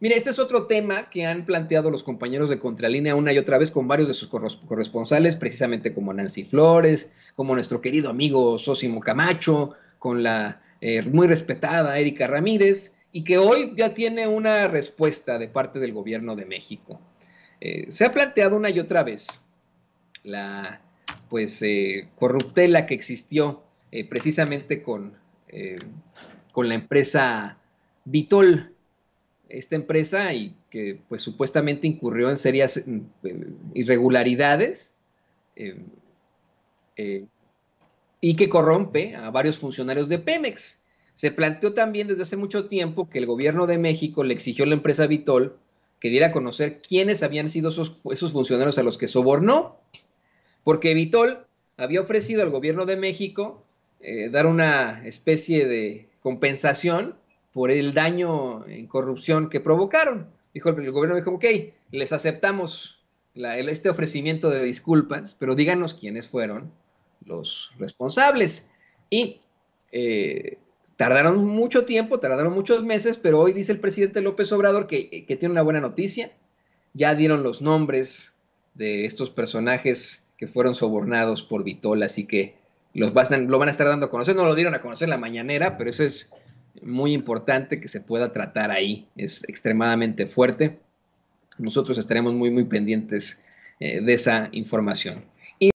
Mire, este es otro tema que han planteado los compañeros de Contralínea una y otra vez con varios de sus corresponsales, precisamente como Nancy Flores, como nuestro querido amigo Sosimo Camacho, con la eh, muy respetada Erika Ramírez, y que hoy ya tiene una respuesta de parte del gobierno de México. Eh, se ha planteado una y otra vez la pues eh, corruptela que existió precisamente con, con la empresa Vitol esta empresa y que pues supuestamente incurrió en serias mm, eh, irregularidades eh, eh, y que corrompe a varios funcionarios de Pemex. Se planteó también desde hace mucho tiempo que el gobierno de México le exigió a la empresa Vitol que diera a conocer quiénes habían sido esos, esos funcionarios a los que sobornó, porque Vitol había ofrecido al gobierno de México dar una especie de compensación por el daño en corrupción que provocaron. Dijo, el gobierno dijo, ok, les aceptamos este ofrecimiento de disculpas, pero díganos quiénes fueron los responsables. Y eh, tardaron mucho tiempo, tardaron muchos meses, pero hoy dice el presidente López Obrador que, que tiene una buena noticia. Ya dieron los nombres de estos personajes que fueron sobornados por Vitola, así que los van, lo van a estar dando a conocer. No lo dieron a conocer en la mañanera, pero eso es muy importante que se pueda tratar ahí. Es extremadamente fuerte. Nosotros estaremos muy, muy pendientes eh, de esa información.